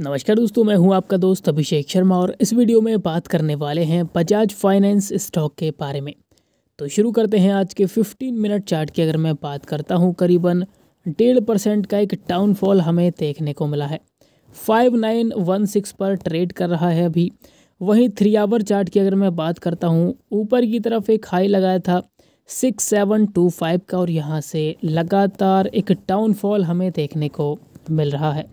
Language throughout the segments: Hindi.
नमस्कार दोस्तों मैं हूं आपका दोस्त अभिषेक शर्मा और इस वीडियो में बात करने वाले हैं बजाज फाइनेंस स्टॉक के बारे में तो शुरू करते हैं आज के 15 मिनट चार्ट की अगर मैं बात करता हूं करीबन डेढ़ परसेंट का एक डाउनफॉल हमें देखने को मिला है 5916 पर ट्रेड कर रहा है अभी वहीं थ्री आवर चार्ट की अगर मैं बात करता हूँ ऊपर की तरफ एक हाई लगाया था सिक्स सेवन टू फाइव का और यहाँ से लगातार एक डाउनफॉल हमें देखने को मिल रहा है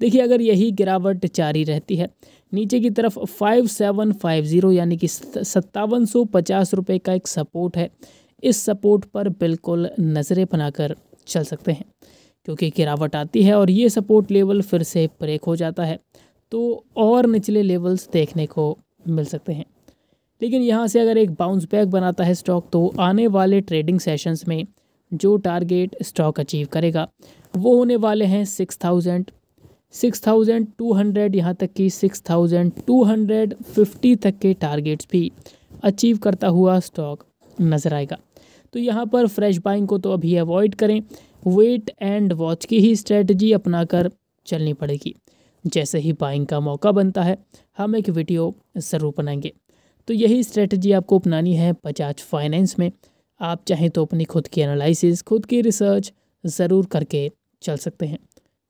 देखिए अगर यही गिरावट जारी रहती है नीचे की तरफ फाइव सेवन फाइव ज़ीरो यानी कि सत्तावन सौ पचास रुपये का एक सपोर्ट है इस सपोर्ट पर बिल्कुल नज़रें बनाकर चल सकते हैं क्योंकि गिरावट आती है और ये सपोर्ट लेवल फिर से ब्रेक हो जाता है तो और निचले लेवल्स देखने को मिल सकते हैं लेकिन यहाँ से अगर एक बाउंस बैक बनाता है स्टॉक तो आने वाले ट्रेडिंग सेशंस में जो टारगेट स्टॉक अचीव करेगा वो होने वाले हैं six thousand six thousand two hundred यहाँ तक कि six thousand two hundred fifty तक के टारगेट्स भी अचीव करता हुआ स्टॉक नज़र आएगा तो यहाँ पर फ्रेश बाइंग को तो अभी अवॉइड करें वेट एंड वॉच की ही स्ट्रेटजी अपनाकर चलनी पड़ेगी जैसे ही बाइंग का मौका बनता है हम एक वीडियो ज़रूर बनाएंगे तो यही स्ट्रेटजी आपको अपनानी है बजाज फाइनेंस में आप चाहें तो अपनी खुद की एनालिसिस खुद की रिसर्च ज़रूर करके चल सकते हैं